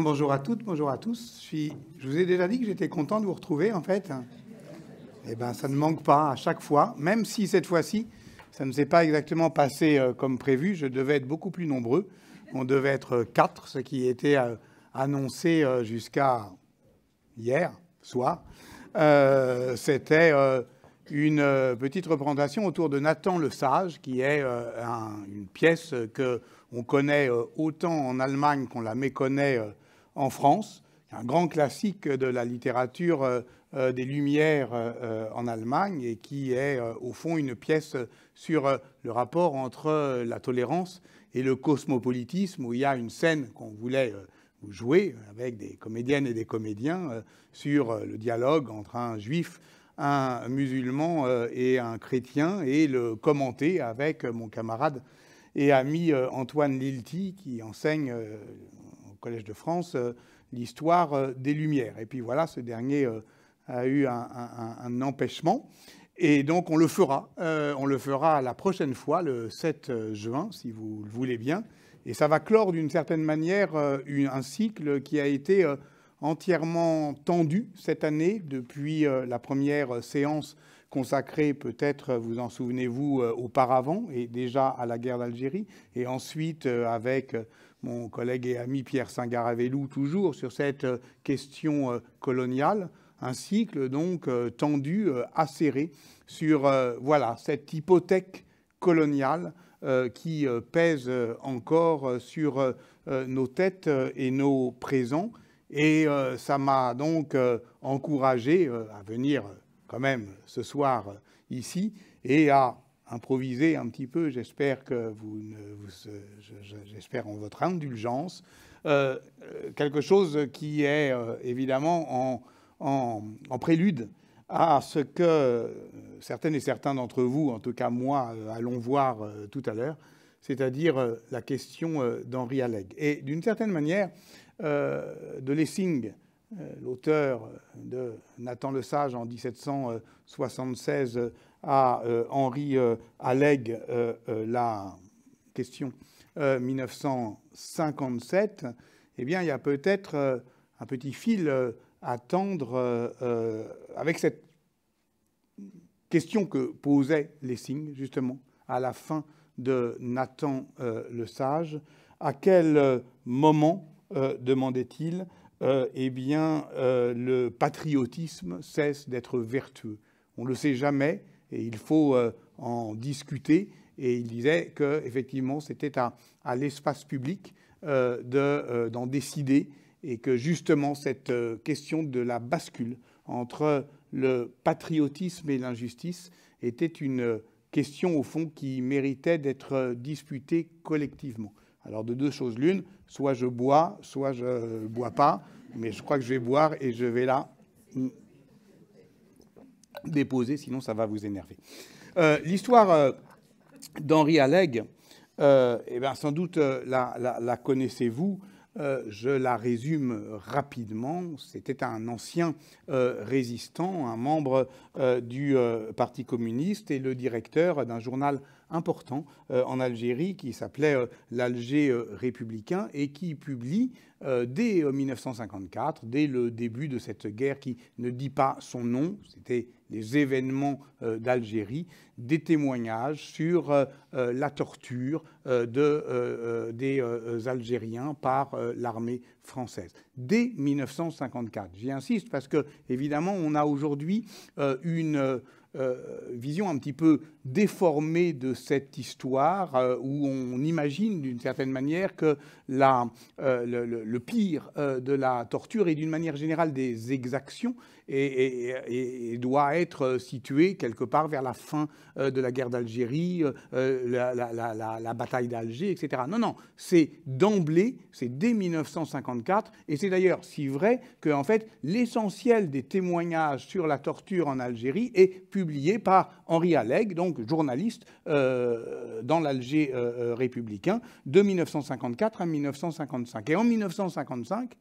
bonjour à toutes, bonjour à tous. Je, vous ai déjà dit que j'étais content de vous retrouver, en fait. Eh bien, ça ne manque pas à chaque fois, même si cette fois-ci, ça ne s'est pas exactement passé euh, comme prévu. Je devais être beaucoup plus nombreux. On devait être euh, quatre, ce qui était euh, annoncé jusqu'à hier soir. C'était une petite représentation autour de Nathan le Sage, qui est une pièce que on connaît euh, autant en Allemagne qu'on la méconnaît euh, en France. Un grand classique de la littérature euh, des Lumières en Allemagne et qui est au fond une pièce sur le rapport entre la tolérance et le cosmopolitisme, où il y a une scène qu'on voulait jouer avec des comédiennes et des comédiens sur le dialogue entre un juif un musulman et un chrétien et le commenter avec mon camarade et a mis euh, Antoine Lilti, qui enseigne euh, au Collège de France euh, l'histoire des Lumières. Et puis voilà, ce dernier a eu un, empêchement. Et donc on le fera, on le fera la prochaine fois, le 7 juin, si vous le voulez bien. Et ça va clore d'une certaine manière un cycle qui a été entièrement tendu cette année depuis la première séance consacré peut-être, euh, vous en souvenez-vous, euh, auparavant, et déjà à la guerre d'Algérie, et ensuite euh, avec mon collègue et ami Pierre Saint-Garavelou, toujours sur cette question coloniale, un cycle donc tendu, acéré, sur voilà, cette hypothèque coloniale qui pèse encore sur nos têtes et nos présents. Et ça m'a donc encouragé à venir quand même ce soir ici et à improviser un petit peu. J'espère que vous, euh, j'espère en votre indulgence euh, euh, quelque chose qui est évidemment en, en, prélude à ce que certaines et certains d'entre vous, en tout cas moi, allons voir tout à l'heure, c'est-à-dire la question d'Henri Alleg. Et d'une certaine manière, de Lessing euh, l'auteur euh, de Nathan le Sage en 1776 à euh, Henri Alleg la question 1957, eh bien, il y a peut-être un petit fil à tendre avec cette question que posait Lessing justement, à la fin de Nathan le Sage. À quel moment, demandait-il, euh, eh bien, euh, le patriotisme cesse d'être vertueux. On ne le sait jamais et il faut euh, en discuter. Et il disait que effectivement, c'était à, l'espace public d'en décider et que justement cette question de la bascule entre le patriotisme et l'injustice était une question au fond qui méritait d'être disputée collectivement. Alors de deux choses l'une, soit je bois, soit je bois pas, mais je crois que je vais boire et je vais là déposer, sinon ça va vous énerver. Euh, l'histoire euh, d'Henri Alleg, euh, eh ben, sans doute la, la connaissez-vous. je la résume rapidement. C'était un ancien résistant, un membre du Parti communiste et le directeur d'un journal important euh, en Algérie qui s'appelait euh, l'Alger euh, républicain et qui publie dès 1954, dès le début de cette guerre qui ne dit pas son nom, c'était les événements d'Algérie, des témoignages sur la torture de, des Algériens par l'armée française. Dès 1954. J'y insiste parce que, évidemment, on a aujourd'hui une vision un petit peu déformé de cette histoire euh, où on imagine d'une certaine manière que la, euh, le, pire euh, de la torture et d'une manière générale des exactions et, doit être situé quelque part vers la fin de la guerre d'Algérie, la, la, la, bataille d'Alger, etc. Non, non, c'est d'emblée, c'est dès 1954 et c'est d'ailleurs si vrai que en fait l'essentiel des témoignages sur la torture en Algérie est publié par Henri Alleg, donc journaliste euh, dans l'Alger euh, euh, républicain, de 1954 à 1955. Et en 1955,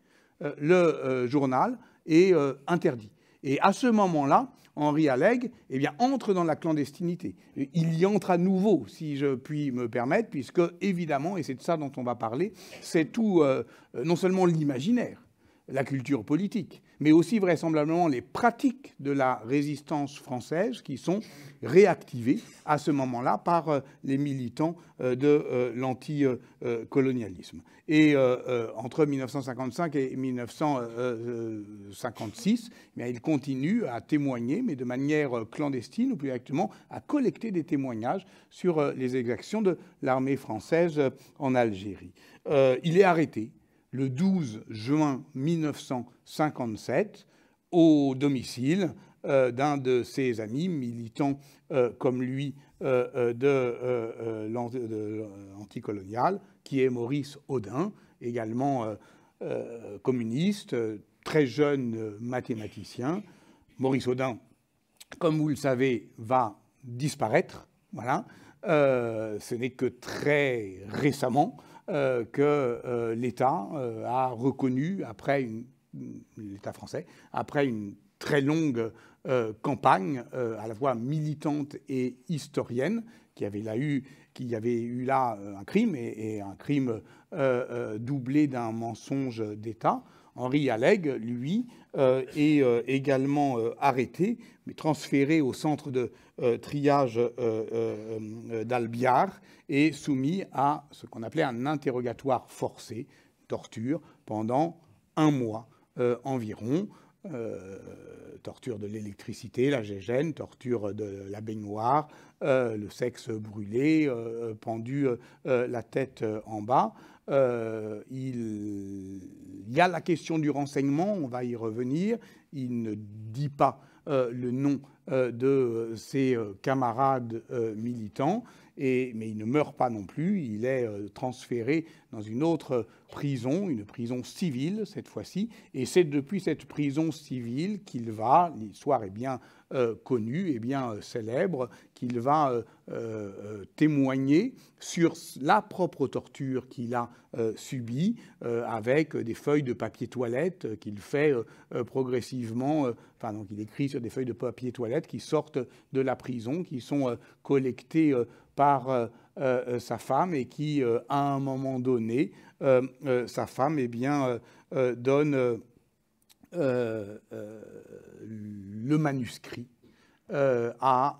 le journal est interdit. Et à ce moment-là, Henri Alleg eh bien, entre dans la clandestinité. Il y entre à nouveau, si je puis me permettre, puisque évidemment, et c'est de ça dont on va parler, c'est tout, non seulement l'imaginaire, la culture politique, mais aussi vraisemblablement les pratiques de la résistance française qui sont réactivées à ce moment-là par euh, les militants euh, de euh, l'anticolonialisme. Et entre 1955 et 1956, eh il continue à témoigner, mais de manière clandestine, ou plus exactement à collecter des témoignages sur les exactions de l'armée française en Algérie. Il est arrêté le 12 juin 1957 au domicile euh, d'un de ses amis militant euh, comme lui euh, de l'anticolonial, qui est Maurice Audin, également communiste, très jeune mathématicien. Maurice Audin, comme vous le savez, va disparaître. Voilà. ce n'est que très récemment euh, que euh, l'État euh, a reconnu, après l'État français, après une très longue campagne, à la fois militante et historienne, qui avait là eu, qui avait eu là un crime, et un crime doublé d'un mensonge d'État, Henri Alleg, lui, euh, est euh, également euh, arrêté, mais transféré au centre de triage d'Albiar et soumis à ce qu'on appelait un interrogatoire forcé, torture, pendant un mois environ. Euh, torture de l'électricité, la gégène, torture de la baignoire, euh, le sexe brûlé, euh, pendu la tête en bas. Il... y a la question du renseignement, on va y revenir. Il ne dit pas le nom de ses camarades militants, mais il ne meurt pas non plus. Il est transféré dans une autre prison, une prison civile cette fois-ci, et c'est depuis cette prison civile qu'il va, l'histoire est bien euh, connue et bien euh, célèbre, qu'il va euh, témoigner sur la propre torture qu'il a subie avec des feuilles de papier toilette qu'il fait progressivement, enfin donc il écrit sur des feuilles de papier toilette qui sortent de la prison, qui sont collectées par euh, euh, sa femme et qui, euh, à un moment donné, sa femme eh bien, donne le manuscrit à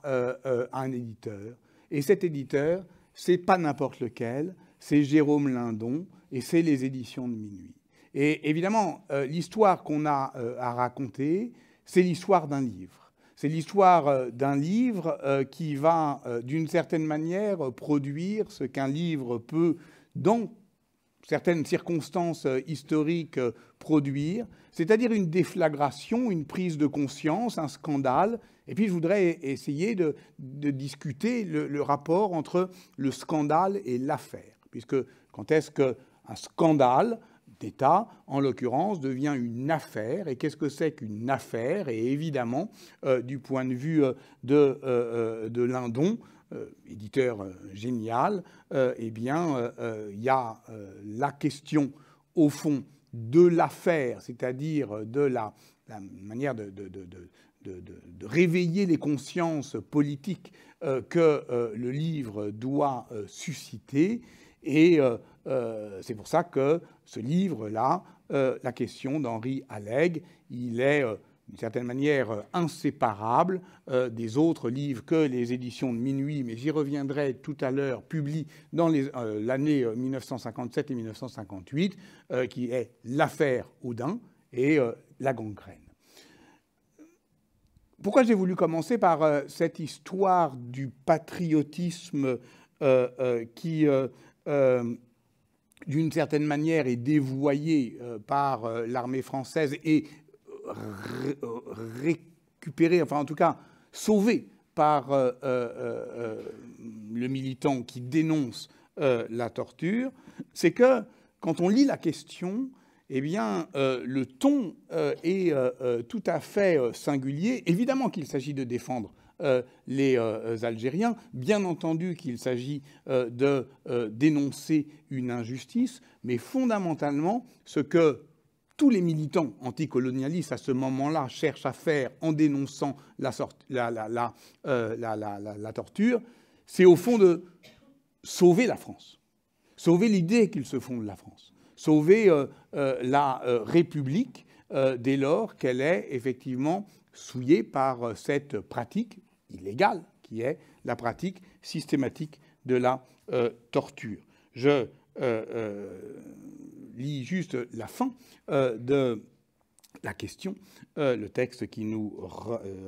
un éditeur. Et cet éditeur, c'est pas n'importe lequel, c'est Jérôme Lindon et c'est les éditions de minuit. Et évidemment, l'histoire qu'on a à raconter, c'est l'histoire d'un livre. C'est l'histoire euh, d'un livre euh, qui va, euh, d'une certaine manière, produire ce qu'un livre peut, dans certaines circonstances historiques, produire, c'est-à-dire une déflagration, une prise de conscience, un scandale. Et puis je voudrais essayer de, discuter le, le rapport entre le scandale et l'affaire, puisque quand est-ce qu'un scandale d'État, en l'occurrence, devient une affaire. Et qu'est-ce que c'est qu'une affaire Et évidemment, euh, du point de vue euh, de, euh, de, Lindon, éditeur génial, eh bien, il y a la question, au fond, de l'affaire, c'est-à-dire de la, manière de, de, réveiller les consciences politiques que le livre doit susciter. Et euh, c'est pour ça que ce livre-là, euh, La question d'Henri Alleg, il est euh, d'une certaine manière inséparable des autres livres que les éditions de Minuit, mais j'y reviendrai tout à l'heure, publient dans l'année 1957 et 1958, qui est L'affaire Audin et La gangrène. Pourquoi j'ai voulu commencer par cette histoire du patriotisme qui d'une certaine manière, est dévoyé euh, par euh, l'armée française et euh, récupéré, enfin en tout cas sauvé par le militant qui dénonce la torture, c'est que quand on lit la question, eh bien, le ton est tout à fait singulier. Évidemment qu'il s'agit de défendre euh, les euh, Algériens. Bien entendu qu'il s'agit euh, de dénoncer une injustice, mais fondamentalement, ce que tous les militants anticolonialistes à ce moment-là cherchent à faire en dénonçant la, torture, c'est au fond de sauver la France, sauver l'idée qu'ils se font de la France, sauver la République dès lors qu'elle est effectivement Souillé par euh, cette pratique illégale qui est la pratique systématique de la euh, torture. Je euh, lis juste la fin de la question, le texte qui nous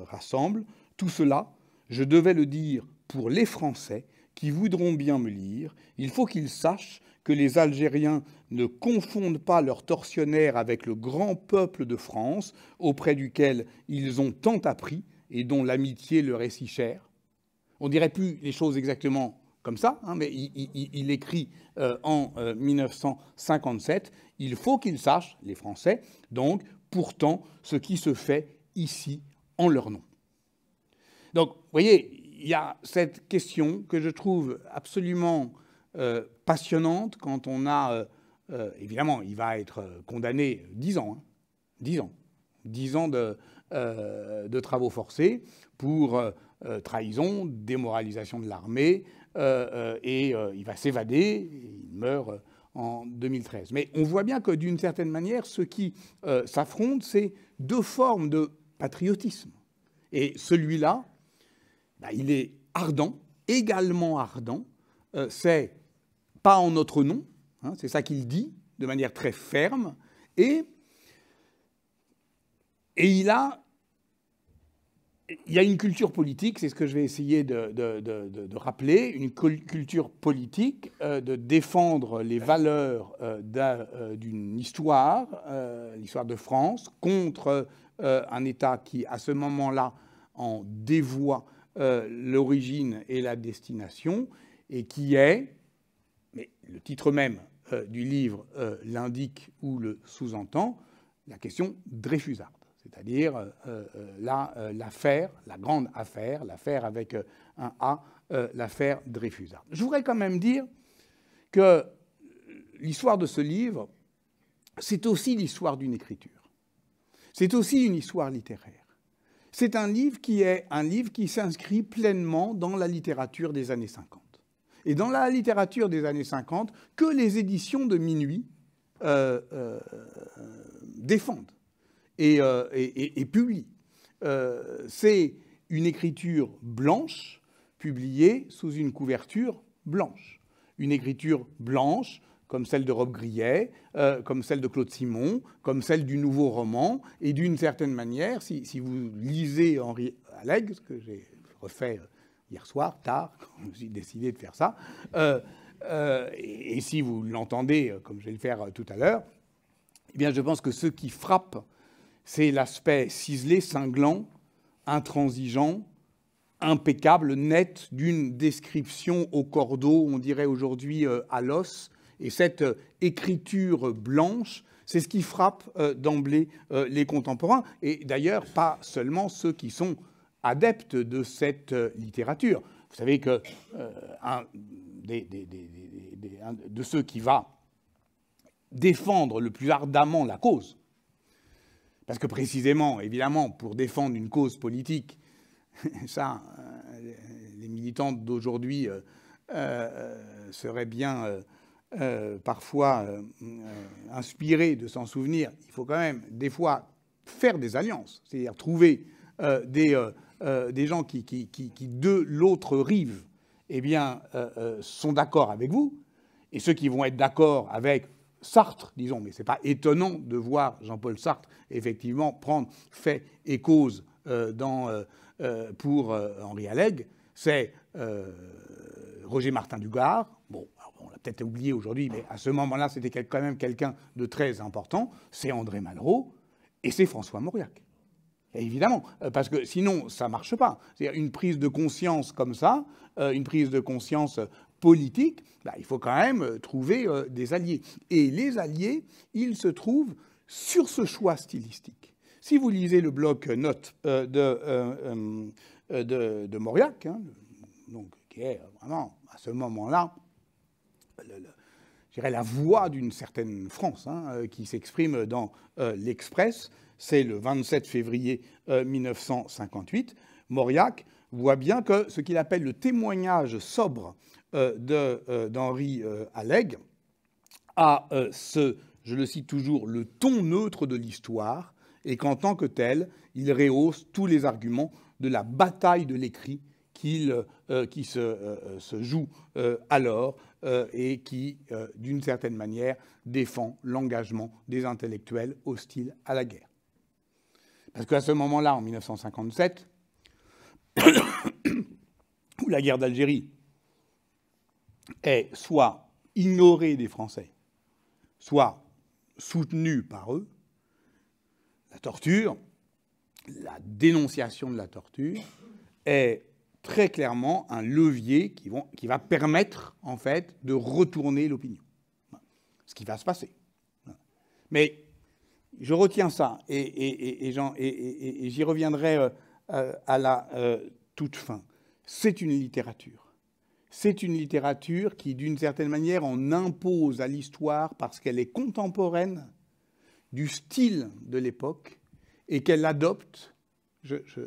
rassemble. Tout cela, je devais le dire pour les Français qui voudront bien me lire, il faut qu'ils sachent que les Algériens ne confondent pas leurs tortionnaires avec le grand peuple de France, auprès duquel ils ont tant appris et dont l'amitié leur est si chère. On dirait plus les choses exactement comme ça, hein, mais il, écrit euh, en 1957, euh, il faut qu'ils sachent, les Français, donc, pourtant, ce qui se fait ici en leur nom. Donc, vous voyez, il y a cette question que je trouve absolument euh, passionnante quand on a, euh, euh, évidemment, il va être condamné 10 hein, ans, dix ans, 10 ans de, de travaux forcés pour trahison, démoralisation de l'armée, et il va s'évader, il meurt en 2013. Mais on voit bien que d'une certaine manière, ce qui s'affronte, c'est deux formes de patriotisme. Et celui-là, bah, il est ardent, également ardent. Euh, c'est pas en notre nom, hein, c'est ça qu'il dit de manière très ferme. Et, il a. Il y a une culture politique, c'est ce que je vais essayer de, rappeler, une culture politique euh, de défendre les valeurs euh, d'une histoire, l'histoire de France, contre un État qui, à ce moment-là, en dévoie euh, l'origine et la destination, et qui est, mais le titre même euh, du livre euh, l'indique ou le sous-entend, la question Dreyfusard, c'est-à-dire l'affaire, la, grande affaire, l'affaire avec un A, l'affaire Dreyfusard. Je voudrais quand même dire que l'histoire de ce livre, c'est aussi l'histoire d'une écriture, c'est aussi une histoire littéraire. C'est un livre qui est un livre qui s'inscrit pleinement dans la littérature des années 50. Et dans la littérature des années 50, que les éditions de minuit euh, euh, défendent euh, et, et publient. C'est une écriture blanche publiée sous une couverture blanche. Une écriture blanche comme celle de Rob Grillet, euh, comme celle de Claude Simon, comme celle du nouveau roman. Et d'une certaine manière, si, vous lisez Henri Alleg, ce que j'ai refait euh, hier soir, tard, quand j'ai décidé de faire ça, euh, et, si vous l'entendez, comme je vais le faire tout à l'heure, eh bien je pense que ce qui frappe, c'est l'aspect ciselé, cinglant, intransigeant, impeccable, net, d'une description au cordeau, on dirait aujourd'hui à l'os, et cette euh, écriture blanche, c'est ce qui frappe euh, d'emblée euh, les contemporains, et d'ailleurs pas seulement ceux qui sont adeptes de cette littérature. Vous savez que de ceux qui va défendre le plus ardemment la cause, parce que précisément, évidemment, pour défendre une cause politique, ça, les militants d'aujourd'hui seraient bien euh, parfois euh, euh, inspiré de s'en souvenir, il faut quand même des fois faire des alliances, c'est-à-dire trouver des, des, gens qui, qui, de l'autre rive, eh bien, sont d'accord avec vous, et ceux qui vont être d'accord avec Sartre, disons, mais ce n'est pas étonnant de voir Jean-Paul Sartre effectivement prendre fait et cause dans, pour Henri Alleg, c'est Roger Martin Dugard, bon, peut-être oublié aujourd'hui, mais à ce moment-là, c'était quand même quelqu'un de très important, c'est André Malraux et c'est François Mauriac. Évidemment, euh, parce que sinon, ça ne marche pas. cest une prise de conscience comme ça, euh, une prise de conscience politique, bah, il faut quand même euh, trouver des alliés. Et les alliés, ils se trouvent sur ce choix stylistique. Si vous lisez le bloc note de, de, Mauriac, hein, donc, qui est vraiment à ce moment-là le, la voix d'une certaine France hein, euh, qui s'exprime dans euh, l'Express. C'est le 27 février 1958. Euh, Mauriac voit bien que ce qu'il appelle le témoignage sobre d'Henri Alleg a ce, je le cite toujours, le ton neutre de l'histoire et qu'en tant que tel, il rehausse tous les arguments de la bataille de l'écrit euh, qui se, euh, euh, joue alors et qui, d'une certaine manière, défend l'engagement des intellectuels hostiles à la guerre. Parce qu'à ce moment-là, en 1957, où la guerre d'Algérie est soit ignorée des Français, soit soutenue par eux, la torture, la dénonciation de la torture est très clairement un levier qui, vont, qui va permettre en fait de retourner l'opinion. Ce qui va se passer. Mais je retiens ça et, et, et, j'y reviendrai euh, euh, à la euh, toute fin. C'est une littérature. C'est une littérature qui, d'une certaine manière, en impose à l'histoire parce qu'elle est contemporaine du style de l'époque et qu'elle adopte.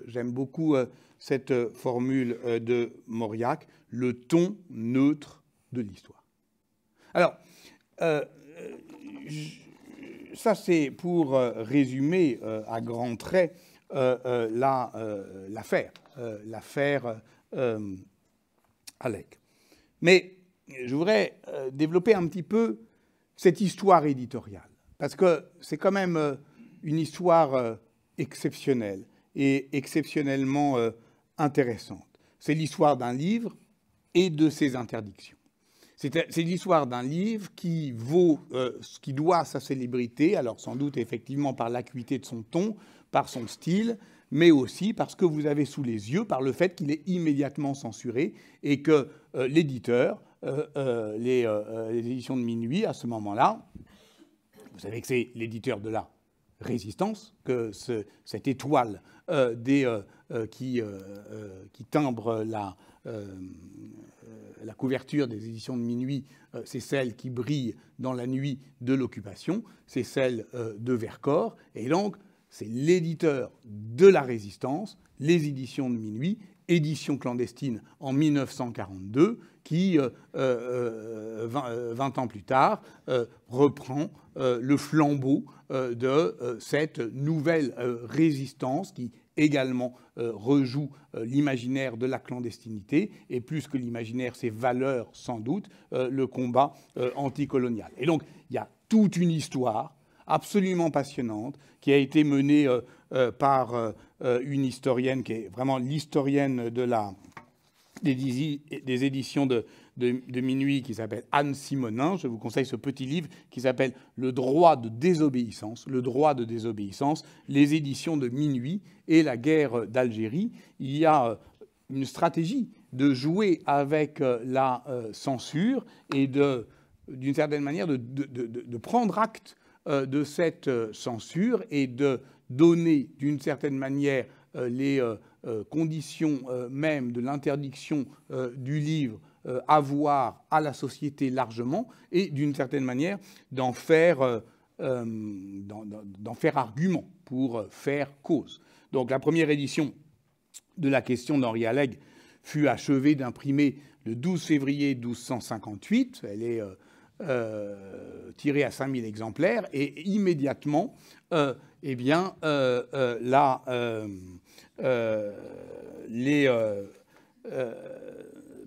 J'aime beaucoup cette euh, formule euh, de Mauriac, le ton neutre de l'histoire. Alors, euh, ça c'est pour résumer à grands traits euh, l'affaire, l'affaire Alec. Mais je voudrais développer un petit peu cette histoire éditoriale, parce que c'est quand même une histoire exceptionnelle et exceptionnellement intéressante. C'est l'histoire d'un livre et de ses interdictions. C'est l'histoire d'un livre qui vaut, euh, ce qui doit sa célébrité, alors sans doute effectivement par l'acuité de son ton, par son style, mais aussi parce que vous avez sous les yeux, par le fait qu'il est immédiatement censuré et que euh, l'éditeur, euh, les, les éditions de minuit, à ce moment-là, vous savez que c'est l'éditeur de la résistance que cette étoile euh, euh, euh, qui, timbre la, la, couverture des éditions de minuit, c'est celle qui brille dans la nuit de l'occupation, c'est celle de Vercors, et donc c'est l'éditeur de la résistance, les éditions de minuit, édition clandestine en 1942, qui, 20, euh, euh, euh, ans plus tard, reprend le flambeau de cette nouvelle résistance qui également rejoue l'imaginaire de la clandestinité, et plus que l'imaginaire, ses valeurs sans doute, le combat anticolonial. Et donc, il y a toute une histoire absolument passionnante qui a été menée euh, par euh, une historienne qui est vraiment l'historienne de la, des, éditions de, minuit qui s'appelle Anne Simonin. Je vous conseille ce petit livre qui s'appelle Le droit de désobéissance, le droit de désobéissance, les éditions de minuit et la guerre d'Algérie. Il y a euh, une stratégie de jouer avec la censure et d'une certaine manière, de, prendre acte euh, de cette euh, censure et de donner d'une certaine manière euh, les conditions même de l'interdiction du livre à voir à la société largement et d'une certaine manière d'en faire, d'en faire argument pour faire cause. Donc la première édition de la question d'Henri Alleg fut achevée d'imprimer le 12 février 1258. Elle est euh, tiré à 5000 exemplaires et immédiatement, euh, eh bien, euh, là, les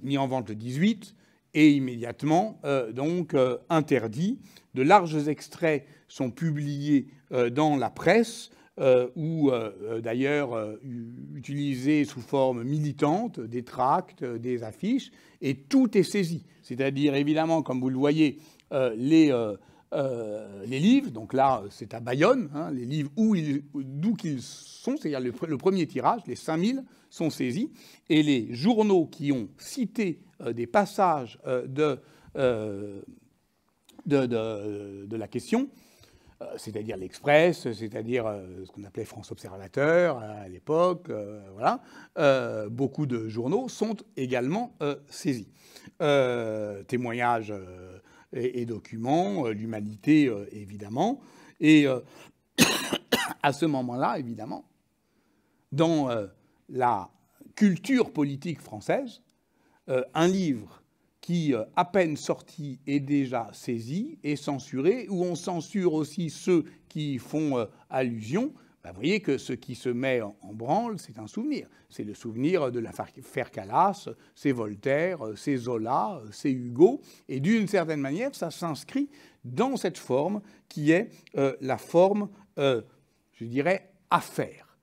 mis en vente le 18 et immédiatement donc interdit. De larges extraits sont publiés dans la presse euh, ou euh, euh, d'ailleurs utilisé utilisés sous forme militante, des tracts, des affiches, et tout est saisi. C'est-à-dire, évidemment, comme vous le voyez, les, livres, donc là, c'est à Bayonne, hein, les livres d'où ils, sont, c'est-à-dire le, premier tirage, les 5000 sont saisis, et les journaux qui ont cité des passages de, la question euh, c'est-à-dire l'Express, c'est-à-dire euh, ce qu'on appelait France Observateur hein, à l'époque, euh, voilà, beaucoup de journaux sont également saisis. témoignages et, documents, l'humanité évidemment. Et à ce moment-là, évidemment, dans la culture politique française, un livre qui, euh, à peine sorti, est déjà saisi et censuré, où on censure aussi ceux qui font euh, allusion. Bah, vous voyez que ce qui se met en, branle, c'est un souvenir. C'est le souvenir de la Calas, c'est Voltaire, euh, c'est Zola, c'est Hugo. Et d'une certaine manière, ça s'inscrit dans cette forme qui est la forme, je dirais, affaire.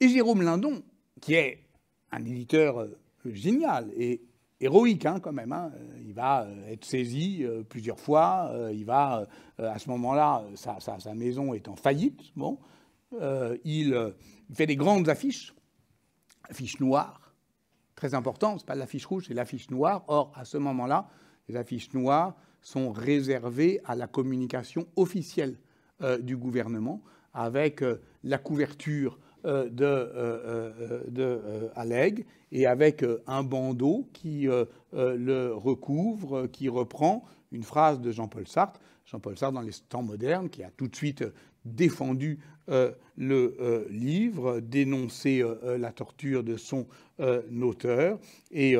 Et Jérôme Lindon, qui est un éditeur génial et héroïque hein, quand même. Hein. Euh, il va euh, être saisi euh, plusieurs fois. il va, à ce moment-là, sa, maison est en faillite. Bon, il, il, fait des grandes affiches, affiches noires, très importantes. C'est pas l'affiche rouge, c'est l'affiche noire. Or, à ce moment-là, les affiches noires sont réservées à la communication officielle du gouvernement, avec la couverture euh, de, euh, euh, de et avec un bandeau qui le recouvre, qui reprend une phrase de Jean-Paul Sartre. Jean-Paul Sartre, dans les temps modernes, qui a tout de suite défendu le livre, dénoncé la torture de son auteur. Et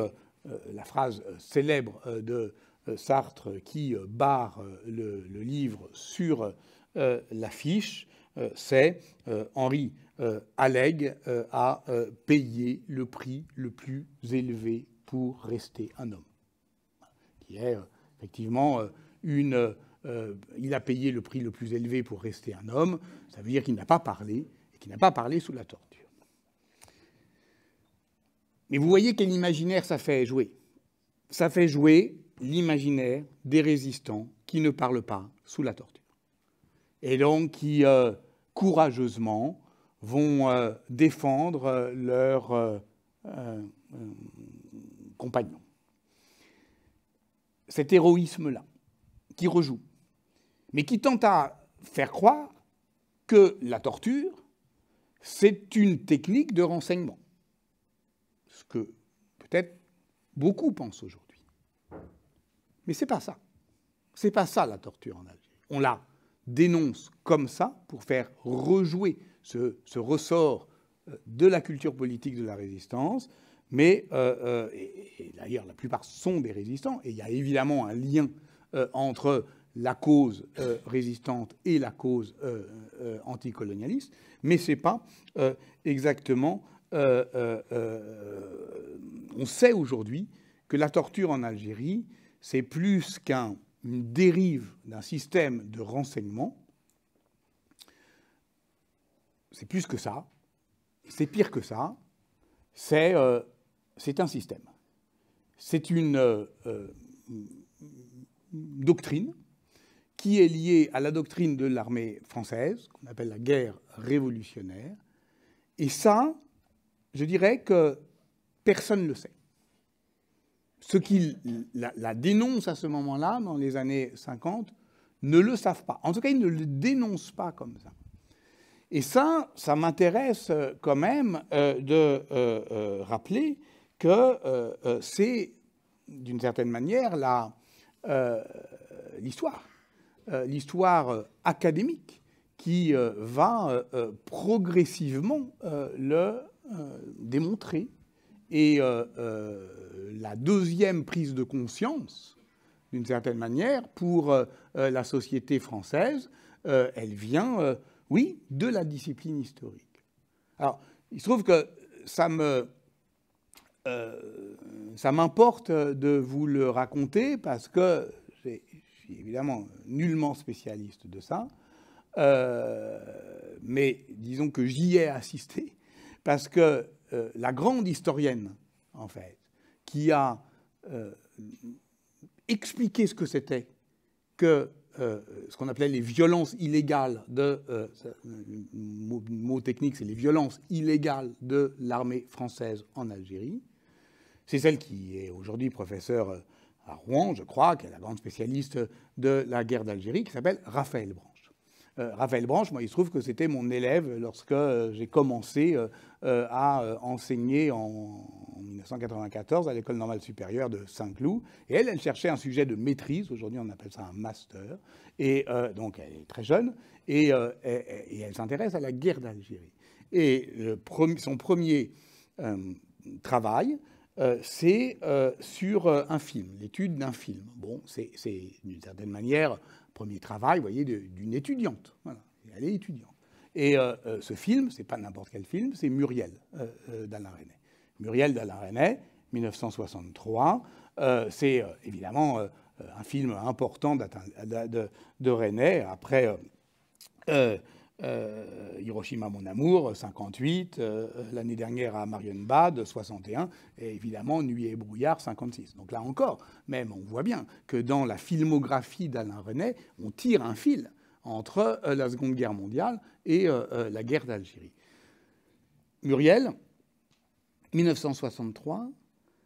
la phrase célèbre de Sartre qui barre le, livre sur l'affiche, c'est Henri euh, allègue a euh, euh, payé le prix le plus élevé pour rester un homme, qui est effectivement une... il a payé le prix le plus élevé pour rester un homme, ça veut dire qu'il n'a pas parlé, et qu'il n'a pas parlé sous la torture. Mais vous voyez quel imaginaire ça fait jouer. Ça fait jouer l'imaginaire des résistants qui ne parlent pas sous la torture. Et donc qui, courageusement, vont euh, défendre euh, leurs euh, compagnons. Cet héroïsme-là, qui rejoue, mais qui tente à faire croire que la torture, c'est une technique de renseignement. Ce que peut-être beaucoup pensent aujourd'hui. Mais c'est pas ça. C'est pas ça la torture en Algérie. On la dénonce comme ça pour faire rejouer ce, ressort euh, de la culture politique de la résistance, mais euh, euh, d'ailleurs la plupart sont des résistants, et il y a évidemment un lien entre la cause résistante et la cause anticolonialiste, mais ce n'est pas exactement. on sait aujourd'hui que la torture en Algérie, c'est plus qu'une dérive d'un système de renseignement c'est plus que ça, c'est pire que ça, c'est euh, un système. C'est une euh, euh, doctrine qui est liée à la doctrine de l'armée française, qu'on appelle la guerre révolutionnaire. Et ça, je dirais que personne ne le sait. Ceux qui la, la dénoncent à ce moment-là, dans les années 50, ne le savent pas. En tout cas, ils ne le dénoncent pas comme ça. Et ça, ça m'intéresse euh, quand même euh, de euh, rappeler que c'est, d'une certaine manière, l'histoire, l'histoire académique qui va progressivement le démontrer. Et la deuxième prise de conscience d'une certaine manière, pour la société française, elle vient oui, de la discipline historique. Alors, il se trouve que ça me, euh, ça m'importe de vous le raconter parce que je suis évidemment nullement spécialiste de ça, euh, mais disons que j'y ai assisté parce que euh, la grande historienne, en fait, qui a expliqué ce que c'était que euh, ce qu'on appelait les violences illégales de, euh, mot, technique, c'est les violences illégales de l'armée française en Algérie. C'est celle qui est aujourd'hui professeure euh, à Rouen, je crois, qui est la grande spécialiste de la guerre d'Algérie, qui s'appelle Raphaël Branche. Raphaël Branche, moi, il se trouve que c'était mon élève lorsque j'ai commencé à enseigner en, en 1994 à l'École normale supérieure de Saint-Cloud. Et elle, elle cherchait un sujet de maîtrise. Aujourd'hui, on appelle ça un master. Et euh, donc, elle est très jeune. Euh, et, elle, s'intéresse à la guerre d'Algérie. Et son premier euh, travail, c'est sur un film, l'étude d'un film. Bon, c'est d'une certaine manière premier travail, vous voyez, d'une étudiante. Elle est étudiante. Et ce film, c'est pas n'importe quel film, c'est Muriel d'Alain René. Muriel d'Alain Dalain-René, 1963. c'est euh, évidemment euh, euh, un film important de, de, René après Hiroshima, mon amour, 58, l'année dernière à Marion Marienbad, 61, et évidemment Nuit et brouillard, 56. Donc là encore, même on voit bien que dans la filmographie d'Alain René, on tire un fil entre la Seconde Guerre mondiale et la guerre d'Algérie. Muriel, 1963,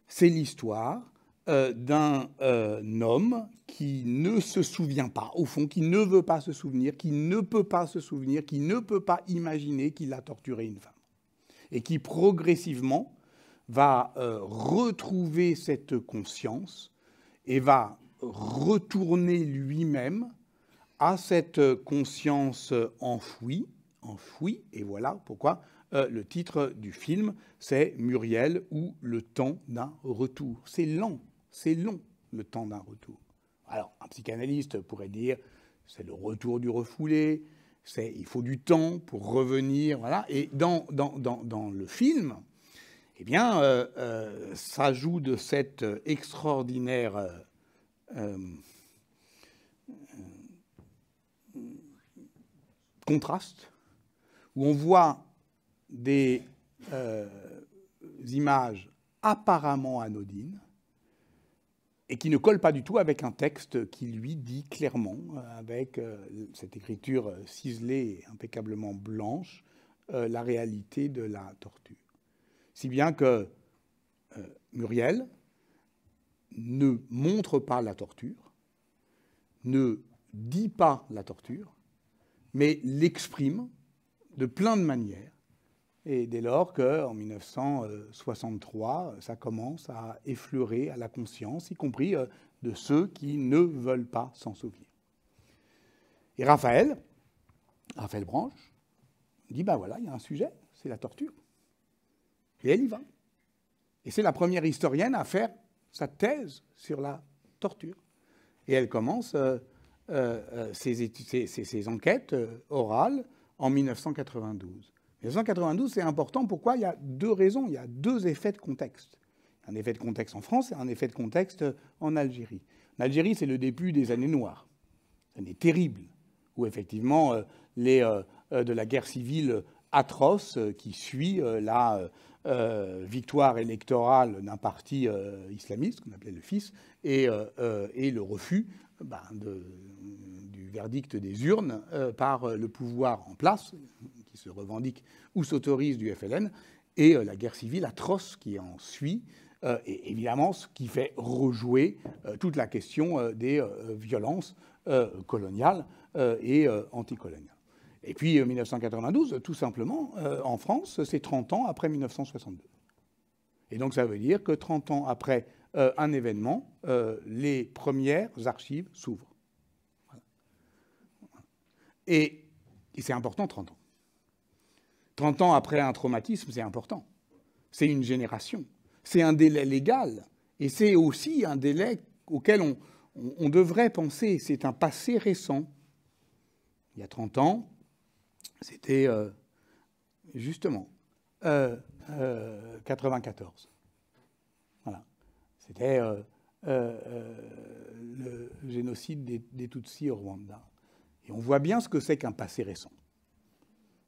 c'est l'histoire euh, d'un euh, homme qui ne se souvient pas, au fond, qui ne veut pas se souvenir, qui ne peut pas se souvenir, qui ne peut pas imaginer qu'il a torturé une femme. Et qui progressivement va euh, retrouver cette conscience et va retourner lui-même à cette conscience enfouie, enfouie, et voilà pourquoi euh, le titre du film, c'est Muriel ou le temps d'un retour. C'est lent, c'est long le temps d'un retour. Alors, un psychanalyste pourrait dire, c'est le retour du refoulé, c'est il faut du temps pour revenir, voilà. Et dans, le film, eh bien, ça euh, euh, joue de cette extraordinaire contraste où on voit des euh, images apparemment anodines et qui ne collent pas du tout avec un texte qui lui dit clairement, euh, avec euh, cette écriture ciselée et impeccablement blanche, la réalité de la torture. Si bien que Muriel ne montre pas la torture, ne dit pas la torture, mais l'exprime de plein de manières et dès lors qu'en 1963, ça commence à effleurer à la conscience, y compris euh, de ceux qui ne veulent pas s'en souvenir. Et Raphaël, Raphaël Branche, dit ben voilà, il y a un sujet, c'est la torture. Et elle y va. Et c'est la première historienne à faire sa thèse sur la torture. Et elle commence euh, euh, ses, ses, enquêtes orales en 1992. 1992, c'est important. Pourquoi Il y a deux raisons, il y a deux effets de contexte. Un effet de contexte en France et un effet de contexte en Algérie. En Algérie, c'est le début des années noires, des années terribles, où effectivement, euh, euh, euh, de la guerre civile atroce qui suit la victoire électorale d'un parti islamiste, qu'on appelait le FIS, et, le refus ben, du verdict des urnes par le pouvoir en place, qui se revendique ou s'autorise du FLN, et euh, la guerre civile atroce qui en suit, euh, et évidemment ce qui fait rejouer euh, toute la question des violences coloniales et anticoloniales. Et puis 1992, tout simplement, en France, c'est 30 ans après 1962. Et donc ça veut dire que 30 ans après un événement, les premières archives s'ouvrent. et c'est important, 30 ans. 30 ans après un traumatisme, c'est important. C'est une génération. C'est un délai légal. Et c'est aussi un délai auquel on, devrait penser. C'est un passé récent. Il y a 30 ans, c'était euh, justement 94. Euh, euh, voilà. C'était le génocide des, des Tutsis au Rwanda. Et on voit bien ce que c'est qu'un passé récent.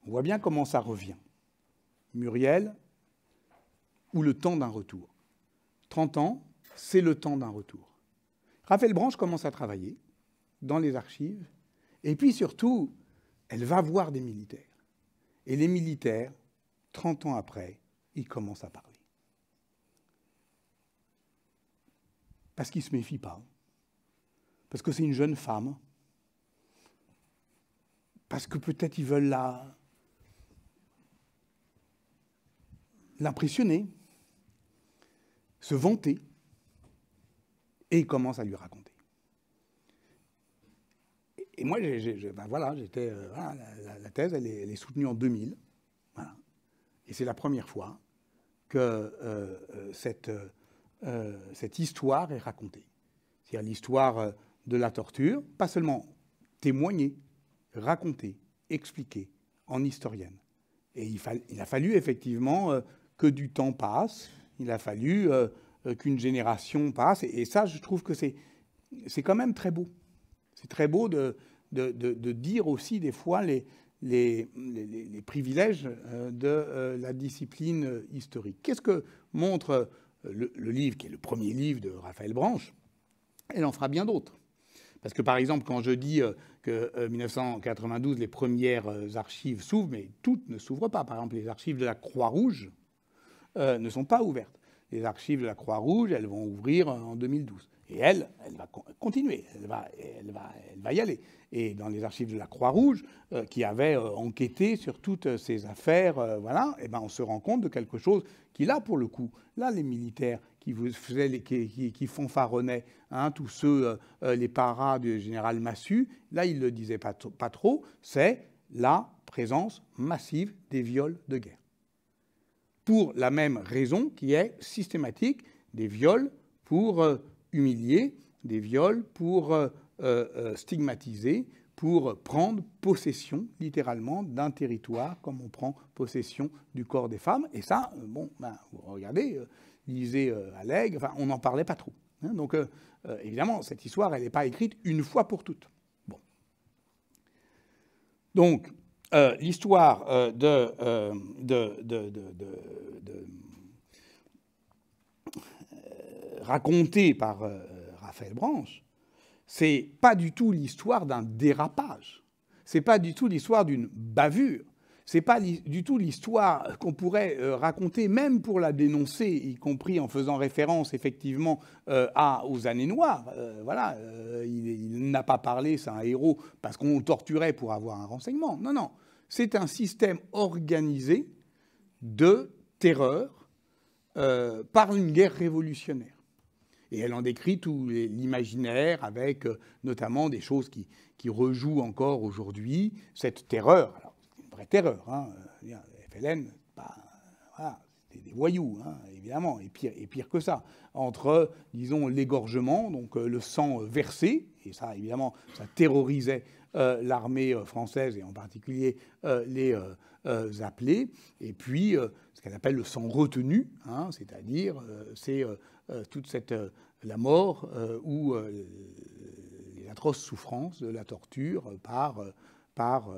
On voit bien comment ça revient. Muriel, ou le temps d'un retour. 30 ans, c'est le temps d'un retour. Raphaël Branche commence à travailler dans les archives, et puis surtout, elle va voir des militaires. Et les militaires, 30 ans après, ils commencent à parler. Parce qu'ils ne se méfient pas, parce que c'est une jeune femme, parce que peut-être ils veulent la, l'impressionner, se vanter, et il commence à lui raconter. Et moi, ben voilà, j'étais, euh, la, thèse, elle est, soutenue en 2000, et c'est la première fois que euh, euh, cette, cette histoire est racontée. C'est-à-dire l'histoire de la torture, pas seulement témoignée, racontée, expliquée en historienne. Et il a fallu effectivement que du temps passe, il a fallu euh, euh, qu'une génération passe. Et, ça, je trouve que c'est, quand même très beau. C'est très beau de, de, dire aussi des fois les, les, privilèges euh, de la discipline historique. Qu'est-ce que montre le, livre, qui est le premier livre de Raphaël Branche Elle en fera bien d'autres. Parce que par exemple, quand je dis que 1992, les premières archives s'ouvrent, mais toutes ne s'ouvrent pas. Par exemple, les archives de la Croix-Rouge, euh, ne sont pas ouvertes. Les archives de la Croix-Rouge, elles vont ouvrir euh, en 2012. Et elle, elle va continuer, elle va, elle va, elle va y aller. Et dans les archives de la Croix-Rouge, euh, qui avait enquêté sur toutes ces affaires, voilà, et eh ben on se rend compte de quelque chose qui, là, pour le coup, là, les militaires qui, vous les, qui, qui, hein, tous ceux, les paras du général Massu, là, ils ne le disaient pas, pas trop, c'est la présence massive des viols de guerre pour la même raison qui est systématique, des viols pour euh, humilier, des viols pour euh, euh, stigmatiser, pour prendre possession littéralement d'un territoire comme on prend possession du corps des femmes. Et ça, bon, ben, vous regardez, lisez à l'aigle, on n'en parlait pas trop. Hein. donc évidemment, cette histoire, elle n'est pas écrite une fois pour toutes. Donc, euh, l'histoire euh, de, euh, racontée par Raphaël Branche, c'est pas du tout l'histoire d'un dérapage. C'est pas du tout l'histoire d'une bavure n'est pas du tout l'histoire qu'on pourrait euh, raconter, même pour la dénoncer, y compris en faisant référence effectivement euh, à, aux années noires. Euh, voilà, il, n'a pas parlé, c'est un héros, parce qu'on torturait pour avoir un renseignement. Non, non. C'est un système organisé de terreur par une guerre révolutionnaire. Et elle en décrit tout l'imaginaire avec notamment des choses qui, qui rejouent encore aujourd'hui cette terreur vraie terreur. FLN, hein. euh, bah, c'était des voyous, hein, évidemment, et pire, et pire que ça, entre, disons, l'égorgement, donc euh, le sang euh, versé, et ça, évidemment, ça terrorisait l'armée française, et en particulier les appelés, et puis ce qu'elle appelle le sang retenu, hein, c'est-à-dire, c'est toute cette, la mort ou l'atroce souffrance de la torture par... par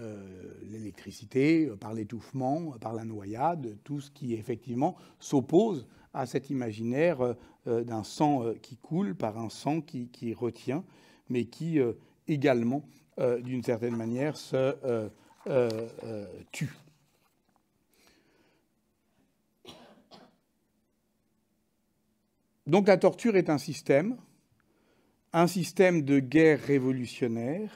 euh, l'électricité, euh, par l'étouffement, euh, par la noyade, tout ce qui effectivement s'oppose à cet imaginaire d'un sang qui coule par un sang qui, retient, mais qui également, d'une certaine manière, se tue. Donc la torture est un système, un système de guerre révolutionnaire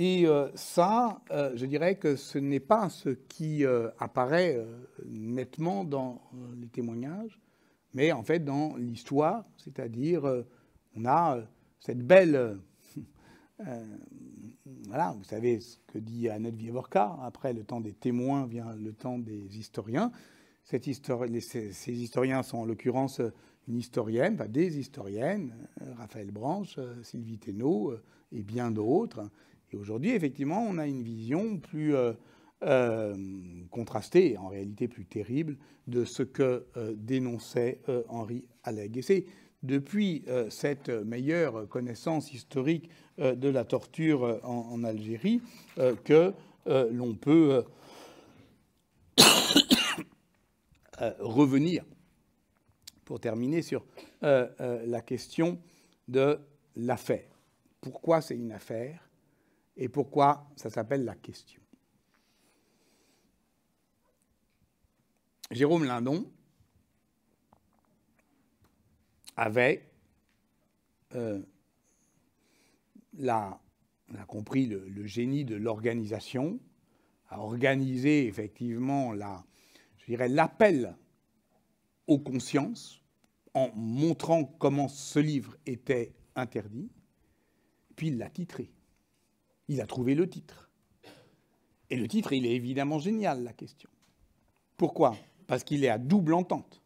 et euh, ça, euh, je dirais que ce n'est pas ce qui euh, apparaît nettement dans les témoignages, mais en fait dans l'histoire, c'est-à-dire on a cette belle... voilà, vous savez ce que dit Annette Vievorka, après le temps des témoins vient le temps des historiens. ces, historiens sont en l'occurrence une historienne, des historiennes, Raphaël Branche, Sylvie Thénault et bien d'autres et aujourd'hui, effectivement, on a une vision plus euh, euh, contrastée, en réalité plus terrible, de ce que euh, dénonçait Henri Alleg. Et c'est depuis cette meilleure connaissance historique de la torture en, Algérie que l'on peut revenir, pour terminer, sur la question de l'affaire. Pourquoi c'est une affaire et pourquoi ça s'appelle la question. Jérôme Lindon avait euh, on a compris le, génie de l'organisation, a organisé effectivement la, je dirais l'appel aux consciences en montrant comment ce livre était interdit, puis il l'a titré. Il a trouvé le titre. Et le titre, il est évidemment génial, la question. Pourquoi Parce qu'il est à double entente.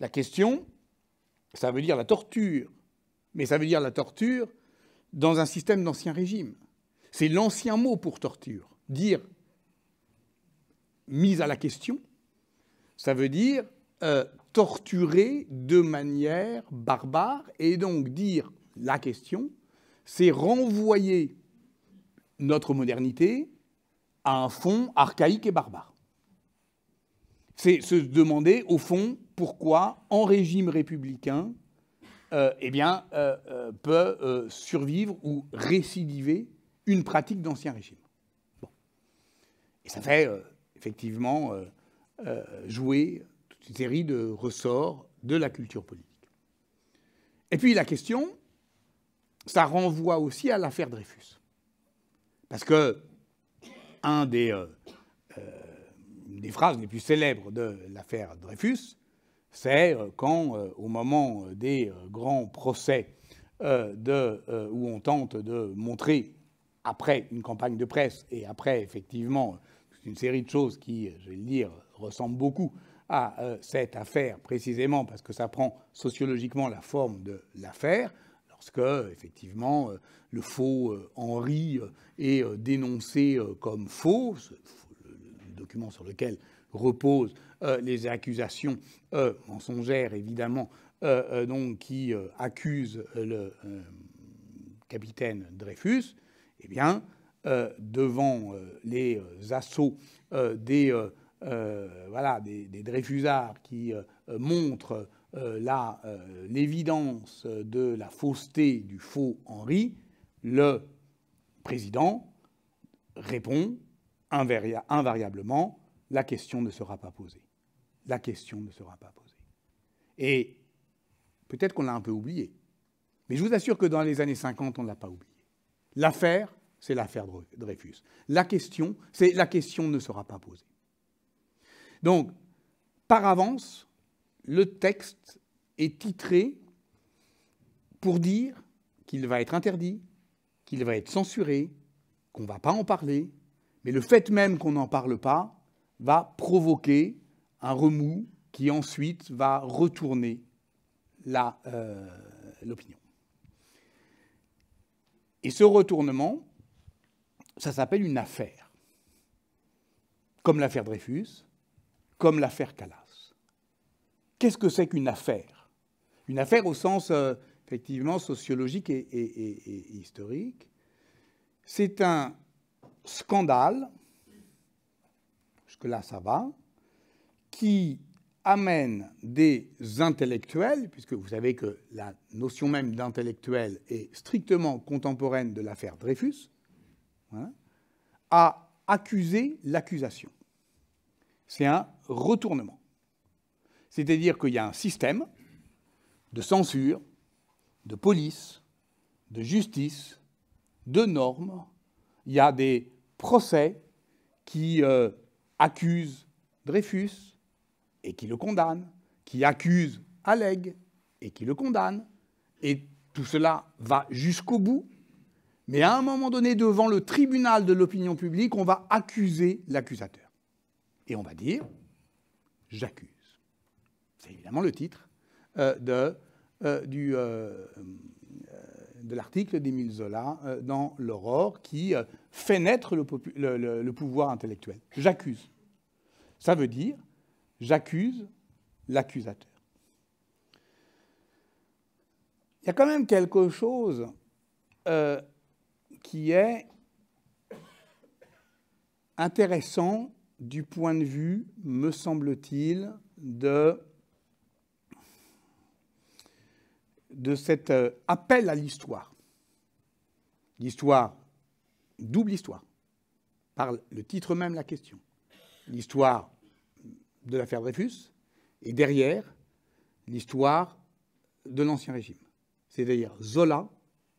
La question, ça veut dire la torture. Mais ça veut dire la torture dans un système d'ancien régime. C'est l'ancien mot pour torture. Dire mise à la question, ça veut dire euh, torturer de manière barbare. Et donc dire la question, c'est renvoyer notre modernité a un fond archaïque et barbare. C'est se demander, au fond, pourquoi, en régime républicain, euh, eh bien, euh, euh, peut survivre ou récidiver une pratique d'ancien régime. Bon. Et ça fait effectivement jouer toute une série de ressorts de la culture politique. Et puis la question, ça renvoie aussi à l'affaire Dreyfus. Parce que un euh, euh, des, phrases les plus célèbres de l'affaire Dreyfus, c'est euh, quand, au moment des grands procès où on tente de montrer, après une campagne de presse et après, effectivement, une série de choses qui, je vais le dire, ressemblent beaucoup à cette affaire précisément parce que ça prend sociologiquement la forme de l'affaire, parce que effectivement euh, le faux euh, Henri euh, est dénoncé comme faux, le document sur lequel reposent les accusations mensongères évidemment, donc qui accusent le capitaine Dreyfus, eh bien devant les assauts des voilà des Dreyfusards qui montrent euh, euh, l'évidence de la fausseté du faux Henri, le président répond invariablement la question ne sera pas posée. La question ne sera pas posée. Et peut-être qu'on l'a un peu oublié. Mais je vous assure que dans les années 50, on ne l'a pas oublié. L'affaire, c'est l'affaire Dreyfus. La question, c'est la question ne sera pas posée. Donc, par avance, le texte est titré pour dire qu'il va être interdit, qu'il va être censuré, qu'on ne va pas en parler, mais le fait même qu'on n'en parle pas va provoquer un remous qui ensuite va retourner euh, l'opinion. Et ce retournement, ça s'appelle une affaire, comme l'affaire Dreyfus, comme l'affaire Calas. Qu'est-ce que c'est qu'une affaire Une affaire au sens euh, effectivement sociologique et, historique. C'est un scandale, jusque-là ça va, qui amène des intellectuels, puisque vous savez que la notion même d'intellectuel est strictement contemporaine de l'affaire Dreyfus, hein, à accuser l'accusation. C'est un retournement. C'est-à-dire qu'il y a un système de censure, de police, de justice, de normes. Il y a des procès qui euh, accusent Dreyfus et qui le condamnent, qui accusent Alleg et qui le condamnent. Et tout cela va jusqu'au bout. Mais à un moment donné, devant le tribunal de l'opinion publique, on va accuser l'accusateur. Et on va dire, j'accuse c'est évidemment le titre euh, euh, euh, de, l'article d'Émile Zola dans L'Aurore qui fait naître le, pouvoir intellectuel. J'accuse. Ça veut dire j'accuse l'accusateur. Il y a quand même quelque chose qui est intéressant du point de vue, me semble-t-il, de de cet euh, appel à l'histoire. L'histoire, double histoire, par le titre même la question. L'histoire de l'affaire Dreyfus et derrière, l'histoire de l'Ancien Régime, c'est-à-dire Zola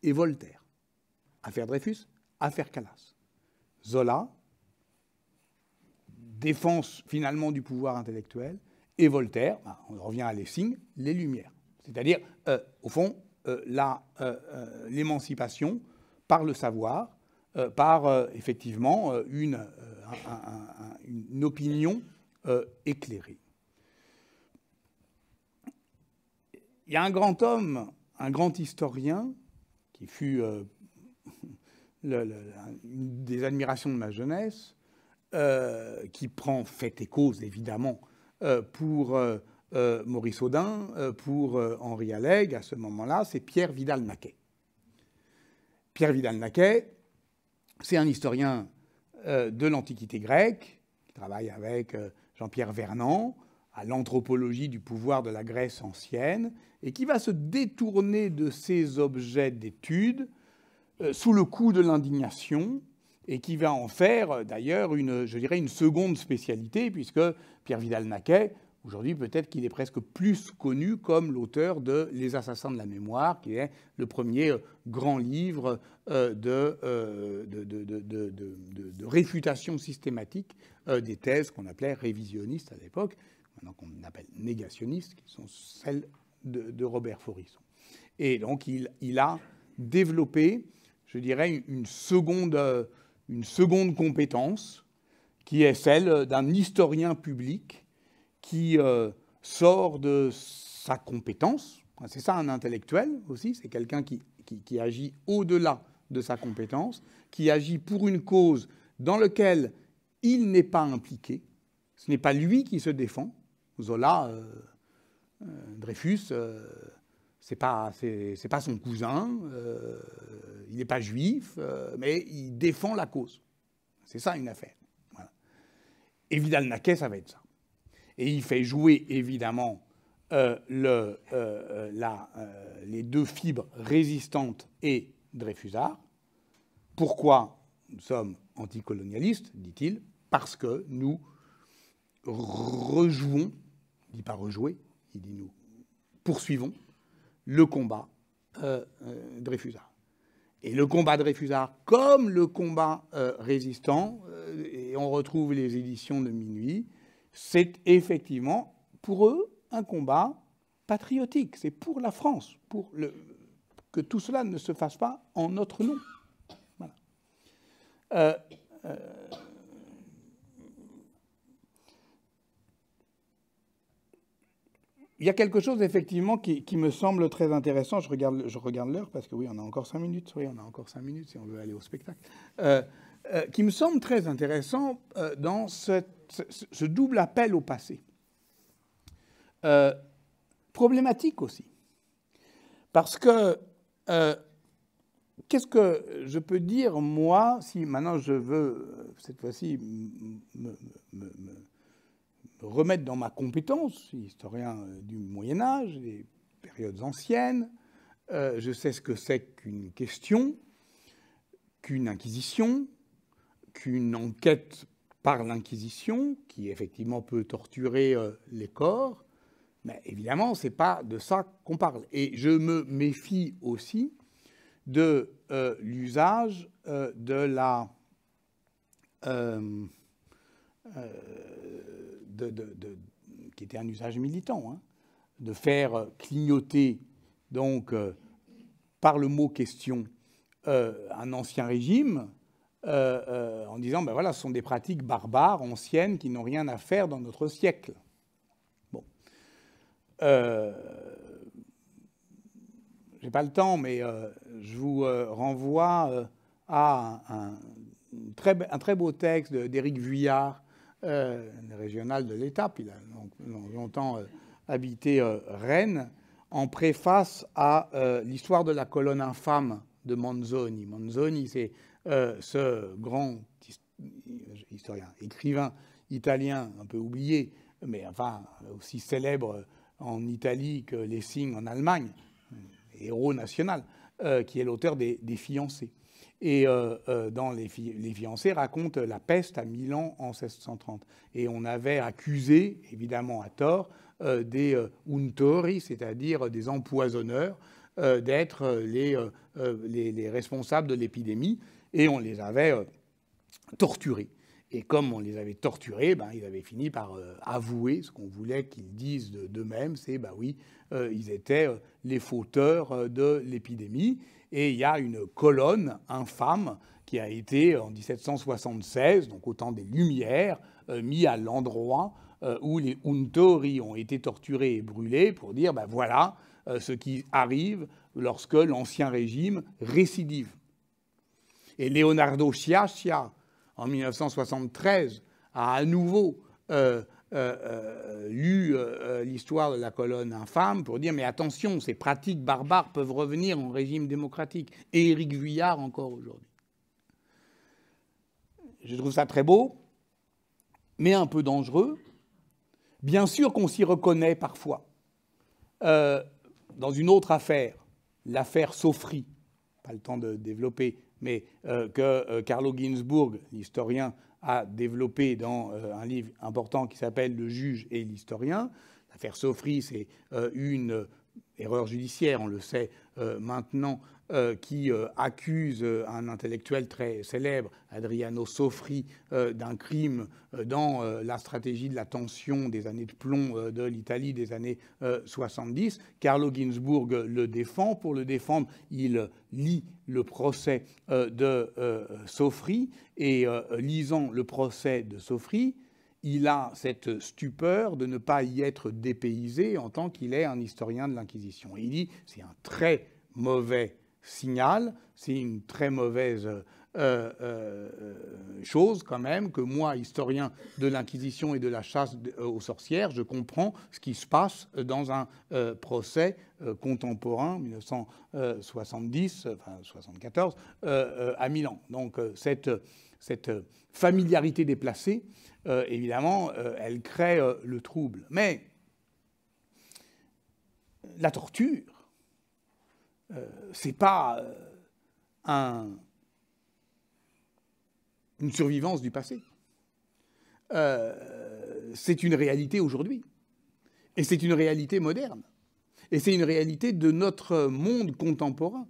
et Voltaire. Affaire Dreyfus, affaire Calas. Zola, défense finalement du pouvoir intellectuel, et Voltaire, bah, on revient à Lessing, les Lumières. C'est-à-dire, euh, au fond, euh, euh, l'émancipation par le savoir, par effectivement une, une, opinion éclairée. Il y a un grand homme, un grand historien, qui fut une des admirations de ma jeunesse, qui prend fait et cause évidemment pour euh, Maurice Audin, euh, pour euh, Henri Allègue, à ce moment-là, c'est Pierre Vidal-Naquet. Pierre Vidal-Naquet, c'est un historien de l'Antiquité grecque, qui travaille avec Jean-Pierre Vernant à l'anthropologie du pouvoir de la Grèce ancienne, et qui va se détourner de ces objets d'étude sous le coup de l'indignation, et qui va en faire d'ailleurs une, je dirais, une seconde spécialité, puisque Pierre Vidal-Naquet Aujourd'hui, peut-être qu'il est presque plus connu comme l'auteur de Les Assassins de la mémoire, qui est le premier euh, grand livre euh, euh, de, de, réfutation systématique des thèses qu'on appelait révisionnistes à l'époque, maintenant qu'on appelle négationnistes, qui sont celles de, Robert Faurisson. Et donc, il, il, a développé, je dirais, une seconde, une seconde compétence, qui est celle d'un historien public qui euh, sort de sa compétence. C'est ça un intellectuel aussi, c'est quelqu'un qui, qui, agit au-delà de sa compétence, qui agit pour une cause dans laquelle il n'est pas impliqué. Ce n'est pas lui qui se défend. Zola, euh, euh, Dreyfus, ce c'est pas, c'est, pas son cousin, il n'est pas juif, mais il défend la cause. C'est ça une affaire. Et Vidal-Naquet, ça va être ça et il fait jouer évidemment euh, euh, euh, les deux fibres résistantes et Dreyfusard. Pourquoi nous sommes anticolonialistes, dit-il Parce que nous rejouons, il dit pas rejouer, il dit nous poursuivons le combat Dreyfusard. Et le combat Dreyfusard, comme le combat résistant, et on retrouve les éditions de minuit, c'est effectivement pour eux un combat patriotique. C'est pour la France, pour le, que tout cela ne se fasse pas en notre nom. Euh, euh, il y a quelque chose effectivement qui, me semble très intéressant. Je regarde, l'heure parce que oui, on a encore cinq minutes. Oui, on a encore cinq minutes si on veut aller au spectacle. Euh, euh, qui me semble très intéressant euh, dans ce, double appel au passé. Euh, problématique aussi. Parce que, qu'est-ce que je peux dire, moi, si maintenant je veux, cette fois-ci, me, remettre dans ma compétence, historien du Moyen Âge, des périodes anciennes, je sais ce que c'est qu'une question, qu'une inquisition, qu'une enquête par l'Inquisition, qui effectivement peut torturer euh, les corps, mais ben, évidemment, ce n'est pas de ça qu'on parle. Et je me méfie aussi de euh, l'usage euh, de la... qui était un usage militant, hein, de faire clignoter, donc, par le mot question, un ancien régime, euh, euh, en disant, ben voilà, ce sont des pratiques barbares, anciennes, qui n'ont rien à faire dans notre siècle. Bon. Euh, J'ai pas le temps, mais euh, je vous renvoie à un, très, un, très, beau texte d'Éric Vuillard, régional de l'Étape. Il a longtemps habité Rennes, en préface à l'histoire de la colonne infâme de Manzoni. Manzoni, c'est euh, ce grand historien, écrivain italien, un peu oublié, mais enfin aussi célèbre euh, en Italie que Lessing en Allemagne, euh, héros national, qui est l'auteur des, Fiancés. Et dans les, Fiancés raconte la peste à Milan en 1630. Et on avait accusé, évidemment à tort, des untori, c'est-à-dire des empoisonneurs, d'être les responsables de l'épidémie et on les avait euh, torturés. Et comme on les avait torturés, ben, ils avaient fini par euh, avouer ce qu'on voulait qu'ils disent d'eux-mêmes, c'est ben oui, euh, ils étaient les fauteurs de l'épidémie. Et il y a une colonne infâme qui a été en 1776, donc au temps des Lumières, mis à l'endroit où les Untori ont été torturés et brûlés pour dire ben voilà ce qui arrive lorsque l'ancien régime récidive. Et Leonardo Sciascia, en 1973, a à nouveau euh, euh, euh, lu l'histoire de la colonne infâme pour dire mais attention, ces pratiques barbares peuvent revenir en régime démocratique. Et Éric Vuillard encore aujourd'hui. Je trouve ça très beau, mais un peu dangereux. Bien sûr qu'on s'y reconnaît parfois. dans une autre affaire, l'affaire Sofri, pas le temps de développer, mais euh, que euh, Carlo Ginzburg, l'historien, a développé dans euh, un livre important qui s'appelle Le juge et l'historien. L'affaire souffrir c'est une erreur judiciaire, on le sait maintenant, euh, qui euh, accuse euh, un intellectuel très célèbre, Adriano Sofri, d'un crime dans la stratégie de la tension des années de plomb de l'Italie des années 70. Carlo Ginzburg le défend. Pour le défendre, il lit le procès de Sofri et lisant le procès de Sofri, il a cette stupeur de ne pas y être dépaysé en tant qu'il est un historien de l'Inquisition. Il dit c'est un très mauvais signale, c'est une très mauvaise euh, euh, euh, chose quand même que moi, historien de l'Inquisition et de la chasse aux sorcières, je comprends ce qui se passe dans un procès contemporain, 1970, enfin 74, à Milan. Donc cette, cette familiarité déplacée, évidemment, elle crée le trouble. Mais la torture euh, c'est pas euh, une survivance du passé. Euh, c'est une réalité aujourd'hui. Et c'est une réalité moderne. Et c'est une réalité de notre monde contemporain.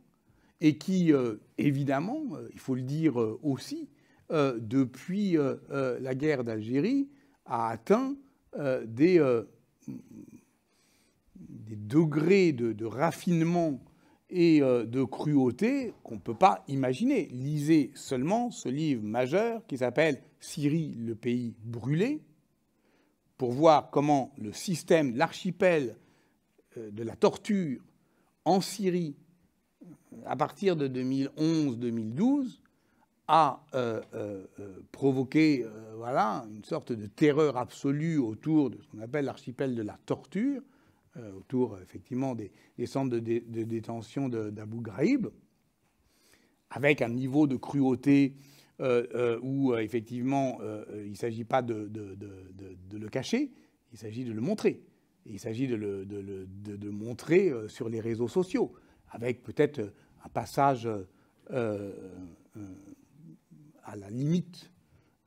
Et qui, évidemment, il faut le dire aussi, depuis la guerre d'Algérie, a atteint des, degrés de raffinement et euh, de cruauté qu'on ne peut pas imaginer. Lisez seulement ce livre majeur qui s'appelle Syrie, le pays brûlé, pour voir comment le système, l'archipel euh, de la torture en Syrie, à partir de 2011-2012, a euh, provoqué une sorte de terreur absolue autour de ce qu'on appelle l'archipel de la torture, euh, autour effectivement des, centres de, détention d'Abu Ghraib, avec un niveau de cruauté euh, euh, où effectivement il ne s'agit pas de, le cacher, il s'agit de le montrer. il s'agit de le, le montrer sur les réseaux sociaux, avec peut-être un passage à la limite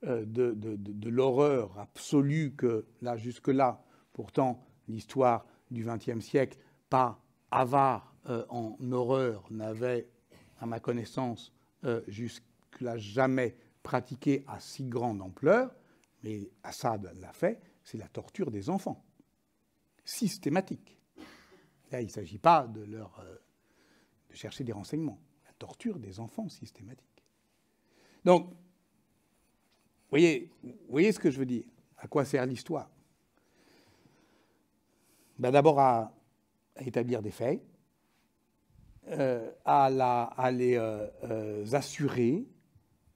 de, l'horreur absolue que là jusque-là, pourtant, l'histoire du XXe siècle, pas avare euh, en horreur, n'avait, à ma connaissance, euh, jusque-là jamais pratiqué à si grande ampleur, mais Assad l'a fait, c'est la torture des enfants, systématique. Là, il ne s'agit pas de, leur, euh, de chercher des renseignements, la torture des enfants systématique. Donc, voyez, voyez ce que je veux dire À quoi sert l'histoire ben, d'abord à, établir des faits, euh, à, les euh, euh, assurer.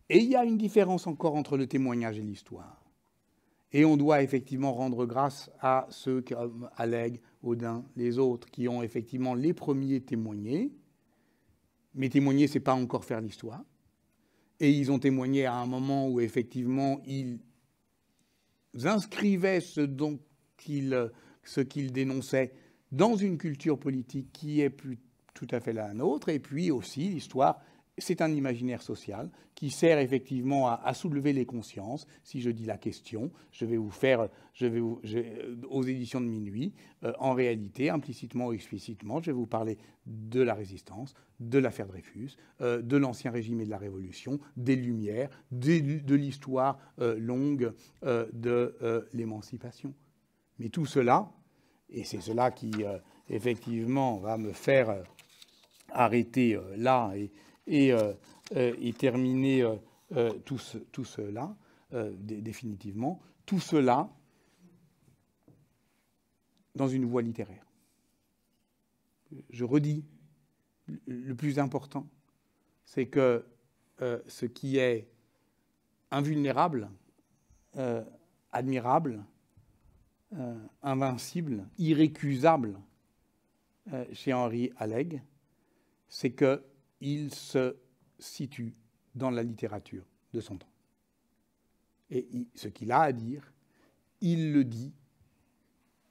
Et il y a une différence encore entre le témoignage et l'histoire. Et on doit effectivement rendre grâce à ceux comme Alleg, Odin, les autres, qui ont effectivement les premiers témoignés. Mais témoigner, ce n'est pas encore faire l'histoire. Et ils ont témoigné à un moment où effectivement ils inscrivaient ce dont ils ce qu'il dénonçait dans une culture politique qui est plus tout à fait la nôtre, et puis aussi l'histoire c'est un imaginaire social qui sert effectivement à, soulever les consciences. Si je dis la question, je vais vous faire, je vais euh, aux éditions de minuit, euh, en réalité, implicitement ou explicitement, je vais vous parler de la résistance, de l'affaire Dreyfus, euh, de l'ancien régime et de la Révolution, des Lumières, de l'histoire longue de l'émancipation. Mais tout cela, et c'est cela qui, euh, effectivement, va me faire euh, arrêter euh, là et, et, terminer tout, cela, définitivement, tout cela dans une voie littéraire. Je redis, le plus important, c'est que ce qui est invulnérable, admirable, euh, invincible, irrécusable euh, chez Henri Alleg, c'est qu'il se situe dans la littérature de son temps. Et ce qu'il a à dire, il le dit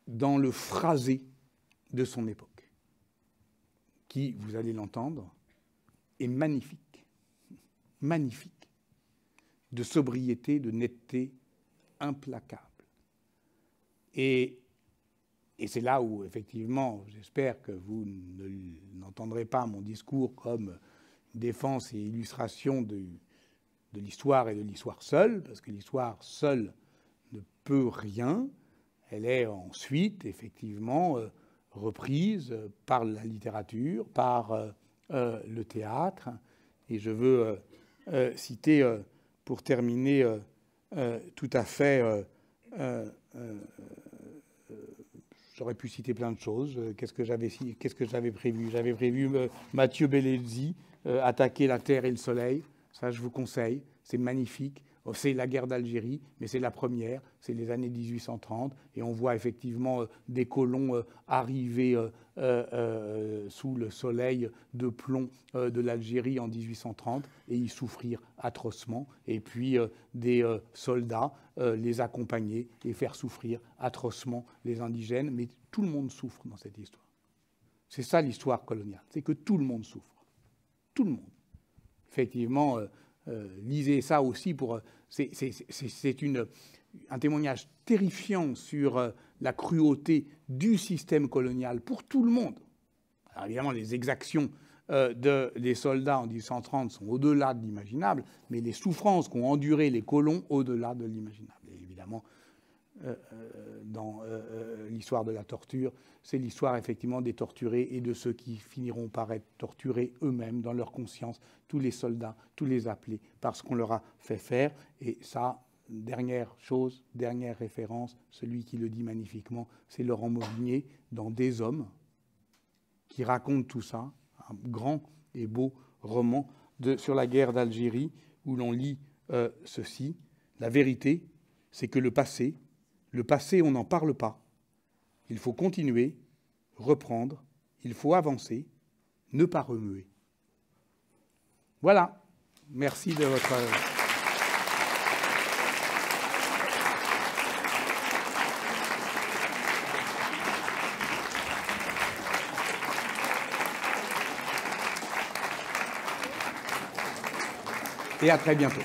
dans le phrasé de son époque, qui, vous allez l'entendre, est magnifique, magnifique, de sobriété, de netteté implacable. Et, c'est là où, effectivement, j'espère que vous n'entendrez pas mon discours comme défense et illustration de, l'histoire et de l'histoire seule, parce que l'histoire seule ne peut rien. Elle est ensuite, effectivement, euh, reprise par la littérature, par euh, euh, le théâtre. Et je veux citer, pour terminer, tout à fait j'aurais pu citer plein de choses. Euh, qu'est-ce que j'avais prévu J'avais prévu euh, Mathieu Bellezzi, euh, attaquer la Terre et le Soleil. Ça, je vous conseille. C'est magnifique. C'est la guerre d'Algérie, mais c'est la première, c'est les années 1830, et on voit effectivement euh, des colons euh, arriver euh, sous le soleil de plomb de l'Algérie en 1830 et y souffrir atrocement, et puis des soldats les accompagner et faire souffrir atrocement les indigènes, mais tout le monde souffre dans cette histoire. C'est ça l'histoire coloniale, c'est que tout le monde souffre. Tout le monde. Effectivement, lisez euh, ça aussi pour. Euh, c'est un témoignage terrifiant sur euh, la cruauté du système colonial pour tout le monde. évidemment, les exactions des soldats en 1830 sont au-delà de l'imaginable, mais les souffrances qu'ont endurées les colons au-delà de l'imaginable. Évidemment, euh, euh, dans euh, l'histoire de la torture, c'est l'histoire effectivement des torturés et de ceux qui finiront par être torturés eux-mêmes dans leur conscience, tous les soldats, tous les appelés, parce qu'on leur a fait faire. Et ça, dernière chose, dernière référence, celui qui le dit magnifiquement, c'est Laurent Mauvignier dans Des Hommes, qui raconte tout ça, un grand et beau roman sur la guerre d'Algérie, où l'on lit ceci, la vérité, c'est que le passé, le passé, on n'en parle pas. Il faut continuer, reprendre, il faut avancer, ne pas remuer. Voilà. Merci de votre... Euh, Et à très bientôt.